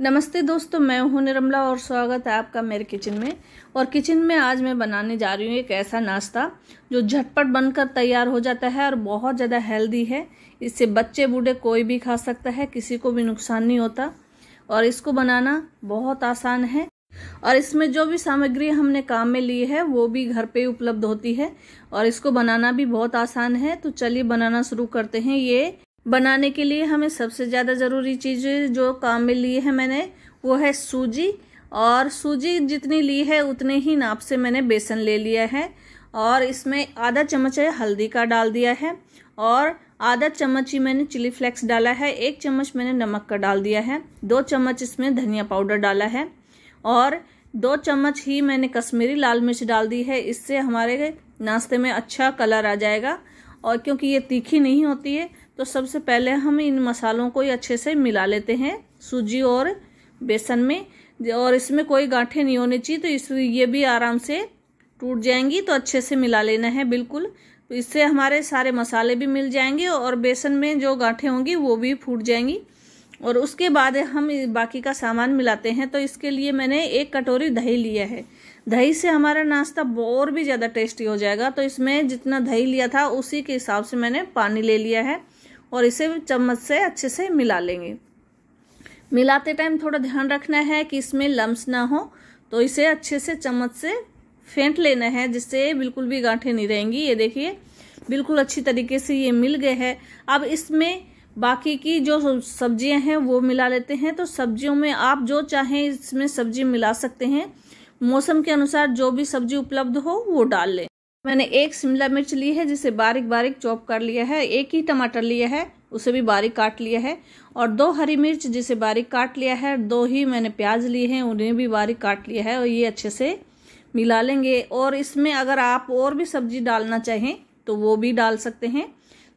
नमस्ते दोस्तों मैं हूं निर्मला और स्वागत है आपका मेरे किचन में और किचन में आज मैं बनाने जा रही हूं एक ऐसा नाश्ता जो झटपट बनकर तैयार हो जाता है और बहुत ज़्यादा हेल्दी है इससे बच्चे बूढ़े कोई भी खा सकता है किसी को भी नुकसान नहीं होता और इसको बनाना बहुत आसान है और इसमें जो भी सामग्री हमने काम में ली है वो भी घर पर उपलब्ध होती है और इसको बनाना भी बहुत आसान है तो चलिए बनाना शुरू करते हैं ये बनाने के लिए हमें सबसे ज़्यादा ज़रूरी चीज़ जो काम में ली है मैंने वो है सूजी और सूजी जितनी ली है उतने ही नाप से मैंने बेसन ले लिया है और इसमें आधा चम्मच हल्दी का डाल दिया है और आधा चम्मच ही मैंने चिली फ्लेक्स डाला है एक चम्मच मैंने नमक का डाल दिया है दो चम्मच इसमें धनिया पाउडर डाला है और दो चम्मच ही मैंने कश्मीरी लाल मिर्च डाल दी है इससे हमारे नाश्ते में अच्छा कलर आ जाएगा और क्योंकि ये तीखी नहीं होती है तो सबसे पहले हम इन मसालों को अच्छे से मिला लेते हैं सूजी और बेसन में और इसमें कोई गांठे नहीं होनी चाहिए तो इस ये भी आराम से टूट जाएंगी तो अच्छे से मिला लेना है बिल्कुल तो इससे हमारे सारे मसाले भी मिल जाएंगे और बेसन में जो गांठे होंगी वो भी फूट जाएंगी और उसके बाद हम बाकी का सामान मिलाते हैं तो इसके लिए मैंने एक कटोरी दही लिया है दही से हमारा नाश्ता और भी ज़्यादा टेस्टी हो जाएगा तो इसमें जितना दही लिया था उसी के हिसाब से मैंने पानी ले लिया है और इसे चम्मच से अच्छे से मिला लेंगे मिलाते टाइम थोड़ा ध्यान रखना है कि इसमें लम्स ना हो तो इसे अच्छे से चम्मच से फेंट लेना है जिससे बिल्कुल भी गांठें नहीं रहेंगी ये देखिए बिल्कुल अच्छी तरीके से ये मिल गए हैं अब इसमें बाकी की जो सब्जियां हैं वो मिला लेते हैं तो सब्जियों में आप जो चाहें इसमें सब्जी मिला सकते हैं मौसम के अनुसार जो भी सब्जी उपलब्ध हो वो डाल लें मैंने एक शिमला मिर्च ली है जिसे बारीक बारीक चॉप कर लिया है एक ही टमाटर लिया है उसे भी बारीक काट लिया है और दो हरी मिर्च जिसे बारीक काट लिया है दो ही मैंने प्याज लिए हैं उन्हें भी बारीक काट लिया है और ये अच्छे से मिला लेंगे और इसमें अगर आप और भी सब्जी डालना चाहें तो वो भी डाल सकते हैं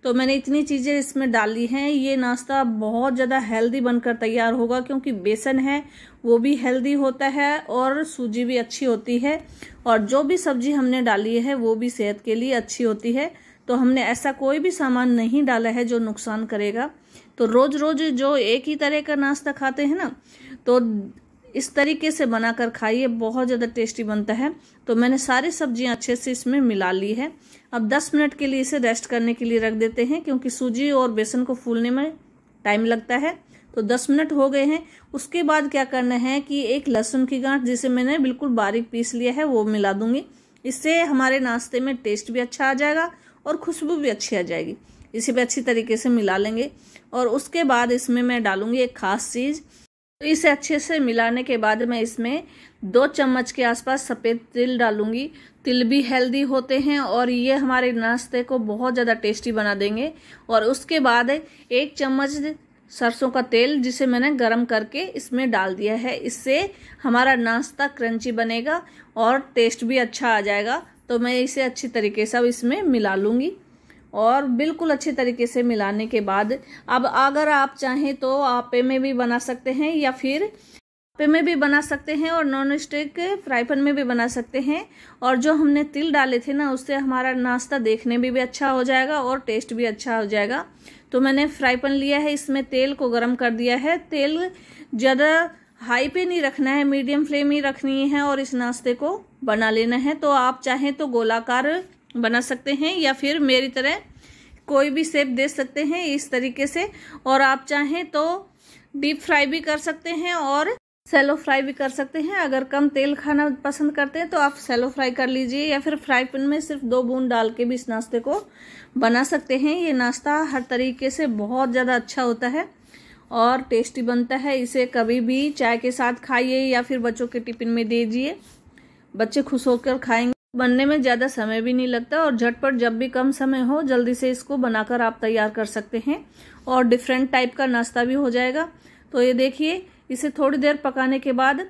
तो मैंने इतनी चीज़ें इसमें डाली हैं ये नाश्ता बहुत ज़्यादा हेल्दी बनकर तैयार होगा क्योंकि बेसन है वो भी हेल्दी होता है और सूजी भी अच्छी होती है और जो भी सब्जी हमने डाली है वो भी सेहत के लिए अच्छी होती है तो हमने ऐसा कोई भी सामान नहीं डाला है जो नुकसान करेगा तो रोज़ रोज़ जो एक ही तरह का नाश्ता खाते हैं ना तो इस तरीके से बनाकर खाइए बहुत ज़्यादा टेस्टी बनता है तो मैंने सारी सब्जियां अच्छे से इसमें मिला ली है अब 10 मिनट के लिए इसे रेस्ट करने के लिए रख देते हैं क्योंकि सूजी और बेसन को फूलने में टाइम लगता है तो 10 मिनट हो गए हैं उसके बाद क्या करना है कि एक लहसुन की गांठ जिसे मैंने बिल्कुल बारीक पीस लिया है वो मिला दूंगी इससे हमारे नाश्ते में टेस्ट भी अच्छा आ जाएगा और खुशबू भी अच्छी आ जाएगी इसे भी अच्छी तरीके से मिला लेंगे और उसके बाद इसमें मैं डालूंगी एक खास चीज़ तो इसे अच्छे से मिलाने के बाद मैं इसमें दो चम्मच के आसपास सफ़ेद तिल डालूंगी तिल भी हेल्दी होते हैं और ये हमारे नाश्ते को बहुत ज़्यादा टेस्टी बना देंगे और उसके बाद एक चम्मच सरसों का तेल जिसे मैंने गरम करके इसमें डाल दिया है इससे हमारा नाश्ता क्रंची बनेगा और टेस्ट भी अच्छा आ जाएगा तो मैं इसे अच्छी तरीके से अब इसमें मिला लूँगी और बिल्कुल अच्छे तरीके से मिलाने के बाद अब अगर आप चाहें तो आपे में भी बना सकते हैं या फिर पे में भी बना सकते हैं और नॉन स्टिक फ्राई पैन में भी बना सकते हैं और जो हमने तिल डाले थे ना उससे हमारा नाश्ता देखने में भी, भी अच्छा हो जाएगा और टेस्ट भी अच्छा हो जाएगा तो मैंने फ्राई पैन लिया है इसमें तेल को गर्म कर दिया है तेल ज़्यादा हाई पे नहीं रखना है मीडियम फ्लेम ही रखनी है और इस नाश्ते को बना लेना है तो आप चाहें तो गोलाकार बना सकते हैं या फिर मेरी तरह कोई भी सेप दे सकते हैं इस तरीके से और आप चाहें तो डीप फ्राई भी कर सकते हैं और सेलो फ्राई भी कर सकते हैं अगर कम तेल खाना पसंद करते हैं तो आप सेलो फ्राई कर लीजिए या फिर फ्राई पैन में सिर्फ दो बूंद डाल के भी इस नाश्ते को बना सकते हैं ये नाश्ता हर तरीके से बहुत ज़्यादा अच्छा होता है और टेस्टी बनता है इसे कभी भी चाय के साथ खाइए या फिर बच्चों के टिफिन में दीजिए बच्चे खुश होकर खाएंगे बनने में ज़्यादा समय भी नहीं लगता और झटपट जब भी कम समय हो जल्दी से इसको बनाकर आप तैयार कर सकते हैं और डिफरेंट टाइप का नाश्ता भी हो जाएगा तो ये देखिए इसे थोड़ी देर पकाने के बाद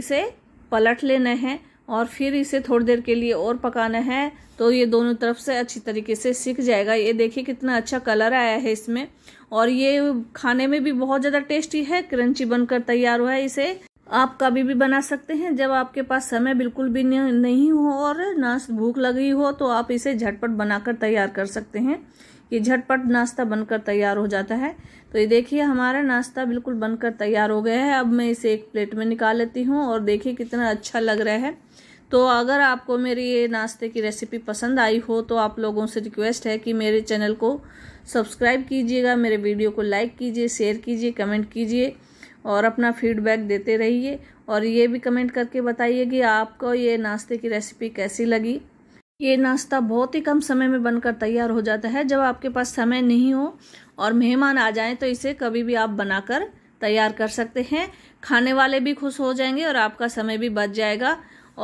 इसे पलट लेना है और फिर इसे थोड़ी देर के लिए और पकाना है तो ये दोनों तरफ से अच्छी तरीके से सीख जाएगा ये देखिए कितना अच्छा कलर आया है इसमें और ये खाने में भी बहुत ज़्यादा टेस्टी है क्रंची बनकर तैयार हुआ है इसे आप कभी भी बना सकते हैं जब आपके पास समय बिल्कुल भी नहीं हो और ना भूख लगी हो तो आप इसे झटपट बनाकर तैयार कर सकते हैं ये झटपट नाश्ता बनकर तैयार हो जाता है तो ये देखिए हमारा नाश्ता बिल्कुल बनकर तैयार हो गया है अब मैं इसे एक प्लेट में निकाल लेती हूँ और देखिए कितना अच्छा लग रहा है तो अगर आपको मेरी ये नाश्ते की रेसिपी पसंद आई हो तो आप लोगों से रिक्वेस्ट है कि मेरे चैनल को सब्सक्राइब कीजिएगा मेरे वीडियो को लाइक कीजिए शेयर कीजिए कमेंट कीजिए और अपना फीडबैक देते रहिए और ये भी कमेंट करके बताइए कि आपको ये नाश्ते की रेसिपी कैसी लगी ये नाश्ता बहुत ही कम समय में बनकर तैयार हो जाता है जब आपके पास समय नहीं हो और मेहमान आ जाएं तो इसे कभी भी आप बनाकर तैयार कर सकते हैं खाने वाले भी खुश हो जाएंगे और आपका समय भी बच जाएगा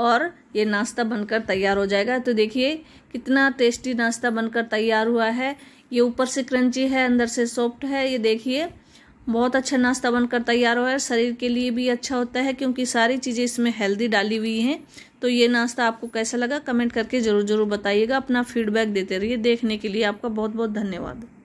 और ये नाश्ता बनकर तैयार हो जाएगा तो देखिए कितना टेस्टी नाश्ता बनकर तैयार हुआ है ये ऊपर से क्रंची है अंदर से सॉफ्ट है ये देखिए बहुत अच्छा नाश्ता बनकर तैयार हो है शरीर के लिए भी अच्छा होता है क्योंकि सारी चीज़ें इसमें हेल्दी डाली हुई हैं तो ये नाश्ता आपको कैसा लगा कमेंट करके ज़रूर ज़रूर बताइएगा अपना फीडबैक देते रहिए देखने के लिए आपका बहुत बहुत धन्यवाद